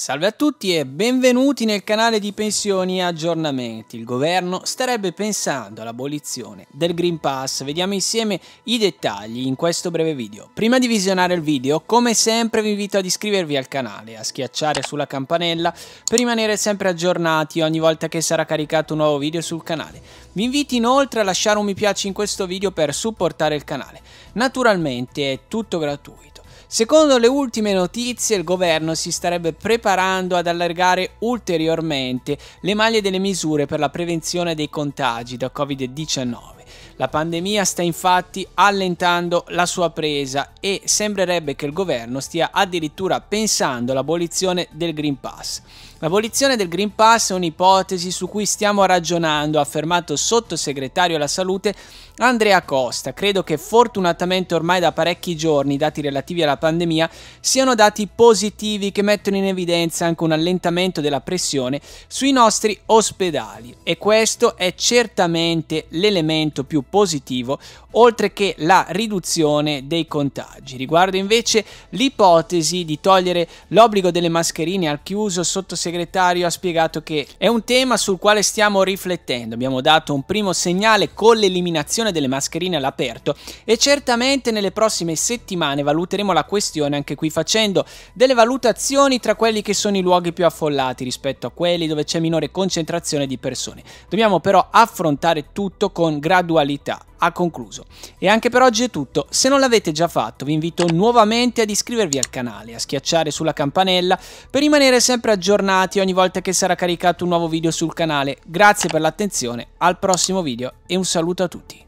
Salve a tutti e benvenuti nel canale di pensioni e aggiornamenti. Il governo starebbe pensando all'abolizione del Green Pass. Vediamo insieme i dettagli in questo breve video. Prima di visionare il video, come sempre vi invito ad iscrivervi al canale, a schiacciare sulla campanella per rimanere sempre aggiornati ogni volta che sarà caricato un nuovo video sul canale. Vi invito inoltre a lasciare un mi piace in questo video per supportare il canale. Naturalmente è tutto gratuito. Secondo le ultime notizie, il governo si starebbe preparando ad allargare ulteriormente le maglie delle misure per la prevenzione dei contagi da Covid-19. La pandemia sta infatti allentando la sua presa e sembrerebbe che il governo stia addirittura pensando all'abolizione del Green Pass. L'abolizione del Green Pass è un'ipotesi su cui stiamo ragionando, ha affermato il sottosegretario alla salute Andrea Costa. Credo che fortunatamente ormai da parecchi giorni i dati relativi alla pandemia siano dati positivi che mettono in evidenza anche un allentamento della pressione sui nostri ospedali e questo è certamente l'elemento più positivo, oltre che la riduzione dei contagi. Riguardo invece l'ipotesi di togliere l'obbligo delle mascherine al chiuso, il sottosegretario ha spiegato che è un tema sul quale stiamo riflettendo. Abbiamo dato un primo segnale con l'eliminazione delle mascherine all'aperto e certamente nelle prossime settimane valuteremo la questione anche qui facendo delle valutazioni tra quelli che sono i luoghi più affollati rispetto a quelli dove c'è minore concentrazione di persone. Dobbiamo però affrontare tutto con gradualità dualità, Ha concluso. E anche per oggi è tutto. Se non l'avete già fatto, vi invito nuovamente ad iscrivervi al canale, a schiacciare sulla campanella per rimanere sempre aggiornati ogni volta che sarà caricato un nuovo video sul canale. Grazie per l'attenzione, al prossimo video e un saluto a tutti.